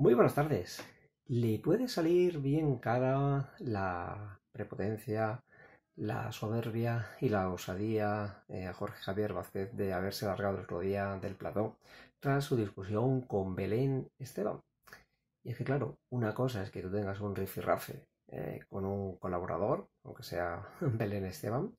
Muy buenas tardes. Le puede salir bien cara la prepotencia, la soberbia y la osadía eh, a Jorge Javier Vázquez de haberse largado el otro día del plató tras su discusión con Belén Esteban. Y es que, claro, una cosa es que tú tengas un rifirrafe rafe eh, con un colaborador, aunque sea Belén Esteban,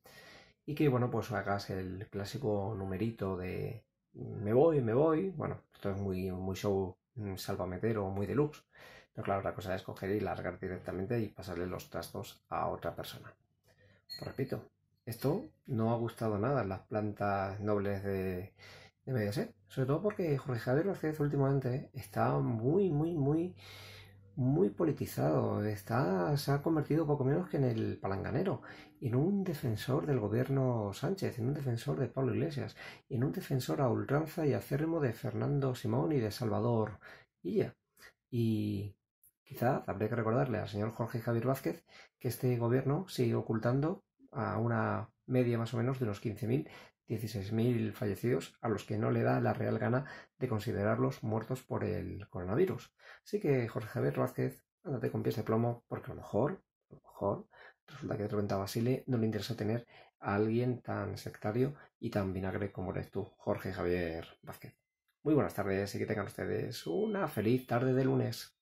y que, bueno, pues hagas el clásico numerito de me voy, me voy. Bueno, esto es muy, muy show salvametero o muy deluxe. Pero claro, la cosa es coger y largar directamente y pasarle los trastos a otra persona. Pues repito, esto no ha gustado nada en las plantas nobles de, de Mediaset. Sobre todo porque Jorge Javier García últimamente está muy, muy, muy muy politizado. Está, se ha convertido poco menos que en el palanganero, en un defensor del gobierno Sánchez, en un defensor de Pablo Iglesias, en un defensor a ultranza y acérrimo de Fernando Simón y de Salvador Illa. Y quizá habría que recordarle al señor Jorge Javier Vázquez que este gobierno sigue ocultando a una media más o menos de unos 15.000, 16.000 fallecidos a los que no le da la real gana de considerarlos muertos por el coronavirus. Así que Jorge Javier Vázquez, ándate con pies de plomo porque a lo mejor, a lo mejor, resulta que de repente a Basile no le interesa tener a alguien tan sectario y tan vinagre como eres tú, Jorge Javier Vázquez. Muy buenas tardes y que tengan ustedes una feliz tarde de lunes.